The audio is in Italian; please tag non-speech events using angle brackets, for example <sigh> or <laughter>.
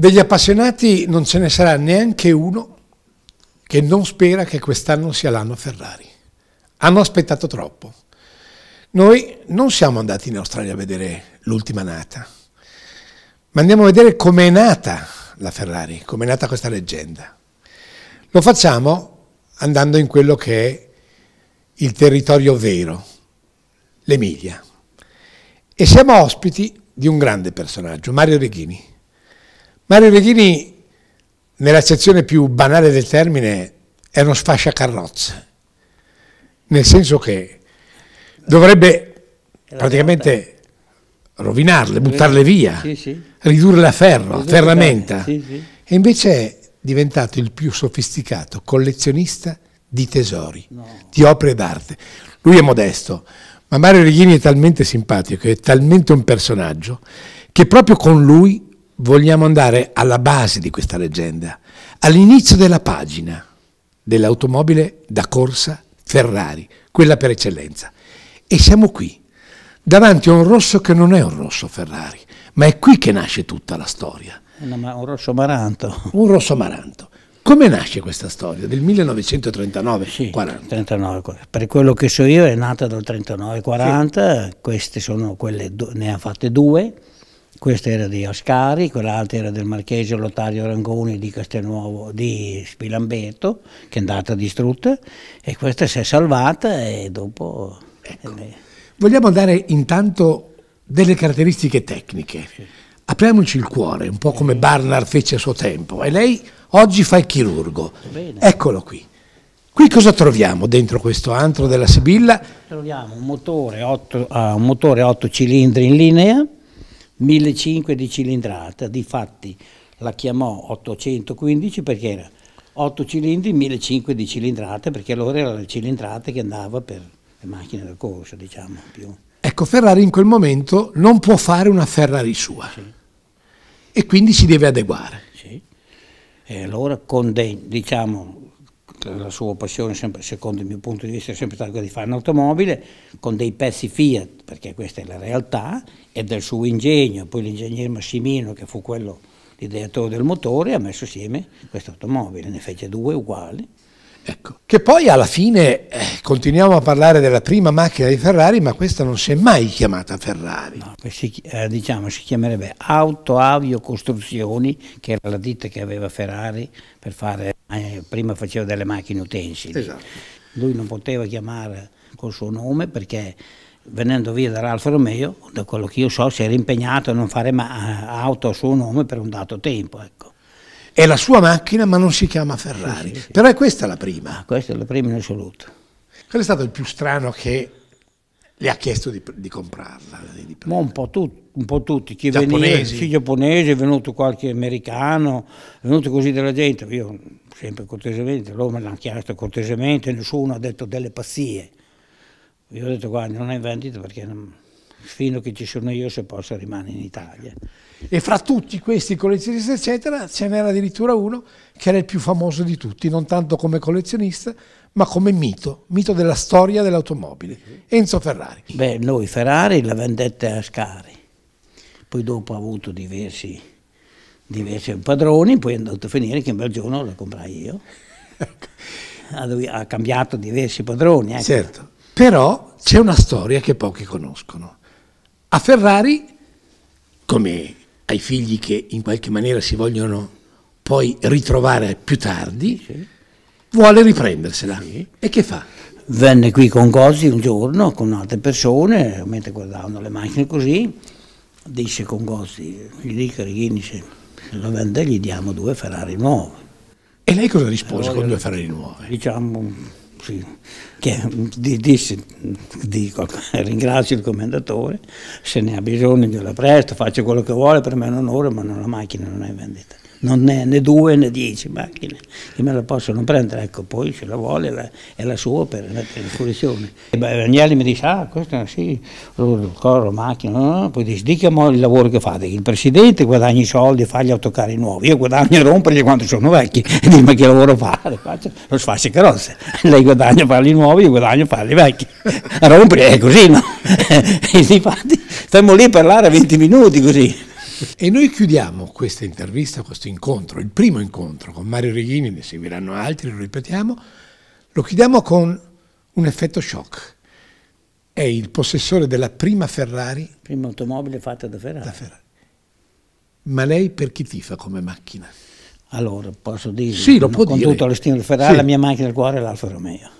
Degli appassionati non ce ne sarà neanche uno che non spera che quest'anno sia l'anno Ferrari. Hanno aspettato troppo. Noi non siamo andati in Australia a vedere l'ultima nata, ma andiamo a vedere com'è nata la Ferrari, com'è nata questa leggenda. Lo facciamo andando in quello che è il territorio vero, l'Emilia. E siamo ospiti di un grande personaggio, Mario Reghini. Mario Leghini, nella sezione più banale del termine, è uno sfascia carrozza, nel senso che dovrebbe praticamente rovinarle, buttarle via, ridurle a ferro, a ferramenta. e invece è diventato il più sofisticato collezionista di tesori, di opere d'arte. Lui è modesto, ma Mario Reghini è talmente simpatico, è talmente un personaggio, che proprio con lui vogliamo andare alla base di questa leggenda, all'inizio della pagina dell'automobile da corsa Ferrari, quella per eccellenza. E siamo qui, davanti a un rosso che non è un rosso Ferrari, ma è qui che nasce tutta la storia. Un rosso amaranto. Un rosso amaranto. Come nasce questa storia? Del 1939-40? Sì, per quello che so io è nata dal 39-40, sì. queste sono quelle, ne ha fatte due, questa era di Ascari, quell'altra era del marchese Lotario Rangoni di Castelnuovo di Spilambeto, che è andata distrutta, e questa si è salvata e dopo... Ecco. Eh, Vogliamo dare intanto delle caratteristiche tecniche. Sì. Apriamoci il cuore, un po' come Barnard fece a suo tempo, e lei oggi fa il chirurgo. Bene. Eccolo qui. Qui cosa troviamo dentro questo antro della Sibilla? Troviamo un motore 8, ah, uh, cilindri in linea, 1.500 di cilindrata, difatti la chiamò 815 perché era 8 cilindri, 1.500 di cilindrata, perché allora era la cilindrata che andava per le macchine da corsa, diciamo. Più. Ecco, Ferrari in quel momento non può fare una Ferrari sua sì. e quindi si deve adeguare. Sì. E allora con dei, diciamo, la sua passione, sempre, secondo il mio punto di vista, è sempre stata quella di fare un'automobile con dei pezzi Fiat, perché questa è la realtà, e del suo ingegno. Poi l'ingegnere Massimino, che fu quello l'ideatore del motore, ha messo insieme questa automobile, ne fece due uguali. Ecco. Che poi alla fine eh, continuiamo a parlare della prima macchina di Ferrari, ma questa non si è mai chiamata Ferrari. No, si, eh, diciamo si chiamerebbe Auto Avio Costruzioni, che era la ditta che aveva Ferrari per fare eh, prima faceva delle macchine utensili. Esatto. Lui non poteva chiamare col suo nome perché venendo via dall'Alfa Romeo, da quello che io so, si era impegnato a non fare eh, auto a suo nome per un dato tempo. Ecco. È la sua macchina ma non si chiama Ferrari, sì, sì, sì. però è questa la prima. Ah, questa è la prima in assoluto. Qual è stato il più strano che le ha chiesto di, di comprarla. Di un, po tutti. un, po tutti, chi veniva, sì, giapponese, è venuto qualche americano, è venuto così della gente, io sempre cortesemente, loro me l'hanno chiesto cortesemente, nessuno ha detto delle pazzie. Io ho detto guarda non è in vendita perché fino che ci sono io se posso rimanere in Italia. E fra tutti questi collezionisti eccetera ce n'era addirittura uno che era il più famoso di tutti, non tanto come collezionista ma come mito, mito della storia dell'automobile, Enzo Ferrari. Beh, noi Ferrari la vendette a Scari, poi dopo ha avuto diversi, diversi padroni, poi è andato a finire che un bel giorno la comprai io. <laughs> ha, cambiato diversi padroni. Ecco. Certo, però c'è una storia che pochi conoscono. A Ferrari, come ai figli che in qualche maniera si vogliono poi ritrovare più tardi, sì. vuole riprendersela. Sì. E che fa? Venne qui con Gozzi un giorno, con altre persone, mentre guardavano le macchine così, disse con Gozzi, gli dica Righini se lo vende gli diamo due Ferrari nuove. E lei cosa rispose allora, con due Ferrari nuove? Diciamo sì, che mm, disse, dico, <laughs> ringrazio il commendatore, se ne ha bisogno glielo presto, faccio quello che vuole, per me è un onore, ma non la macchina non è vendita non è né due né dieci macchine che me la possono prendere, ecco poi se la vuole la, è la sua per mettere in fruizione. E Agnelli mi dice, ah questo sì, corro macchina, no, no. poi dice, dica il lavoro che fate, il presidente guadagna i soldi e fa gli autocari nuovi, io guadagno a romperli quando sono vecchi, e <laughs> dice ma che lavoro fare? Faccio, lo sfascio carrozze, <laughs> lei guadagna a farli nuovi, io guadagno a farli vecchi, a <laughs> romperli è così no? e infatti stiamo lì a parlare 20 minuti così e noi chiudiamo questa intervista, questo incontro, il primo incontro con Mario Reghini, ne seguiranno altri, lo ripetiamo, lo chiudiamo con un effetto shock. È il possessore della prima Ferrari. Prima automobile fatta da Ferrari. Da Ferrari. Ma lei per chi tifa come macchina? Allora, posso dire, sì, lo può con dire. tutto l'estino di Ferrari, sì. la mia macchina del cuore è l'Alfa Romeo.